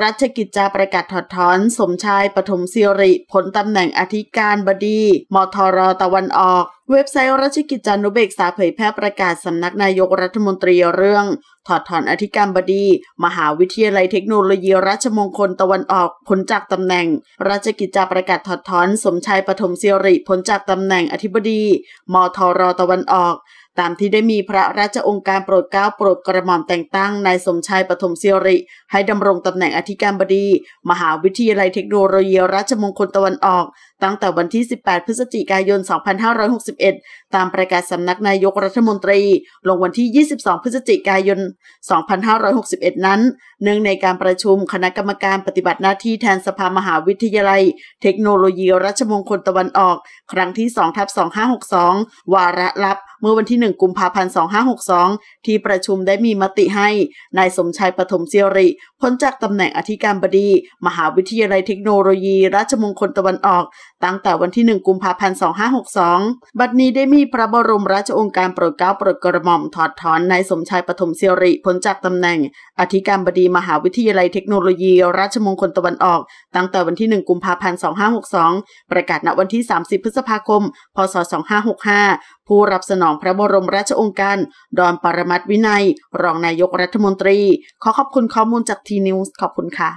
รัชกิจจาประกาศถอดถอน สมชายปฐมสิริ ผลตำแหน่งอธิการบดีมทรตะวันออก เว็บไซต์รัชกิจจานุเบกษาเผยแพร่ประกาศสำนักนายกรัฐมนตรีเรื่อง ถอดถอนอธิการบดี มหาวิทยาลัยเทคโนโลยีราชมงคลตะวันออก ผลจากตำแหน่งรัชกิจจาประกาศถอดถอน สมชายปฐมสิริ ผลจากตำแหน่งอธิบดีมทรตะวันออกตามที่ได้มีพระราชองค์การโปรดเกล้าโปรดกระหม่อมแต่งตั้งนายสมชายปฐมเสียริ ให้ดำรงตำแหน่งอธิการบดี มหาวิทยาลัยเทคโนโลยีราชมงคลตะวันออก ตั้งแต่วันที่ 18 พฤศจิกายน 2561 ตามประกาศสำนักนายกรัฐมนตรี ลงวันที่ 22 พฤศจิกายน 2561 นั้น เนื่องในการประชุมคณะกรรมการปฏิบัติหน้าที่แทนสภามหาวิทยาลัย เทคโนโลยีราชมงคลตะวันออกครั้งที่2ทับ2562 วาระลับเมื่อวันที่ 1 กุมภาพันธ์ 2562 ที่ประชุมได้มีมติให้นายสมชาย ปฐมเสียริ พ้นจากตำแหน่ง อธิการบดีมหาวิทยาลัยเทคโนโลยี ราชมงคลตะวันออกตั้งแต่วันที่ 1 กุมภาพันธ์ 2562 บัดนี้ได้มีพระบรมราชองค์การโปรดเกล้าโปรดกระหม่อมถอดถอนนายสมชาย ปฐมเสียริพ้นจากตำแหน่งอธิการบดีมหาวิทยาลัยเทคโนโลยีราชมงคลตะวันออกตั้งแต่วันที่ 1 กุมภาพันธ์ 2562 ประกาศณวันที่ 30 พฤษภาคม พศ 2565ผู้รับสนองพระบรมราชองค์การ ดอนปรมัตวินัย รองนายกรัฐมนตรี ขอขอบคุณข้อมูลจากทีนิวส์ขอบคุณค่ะ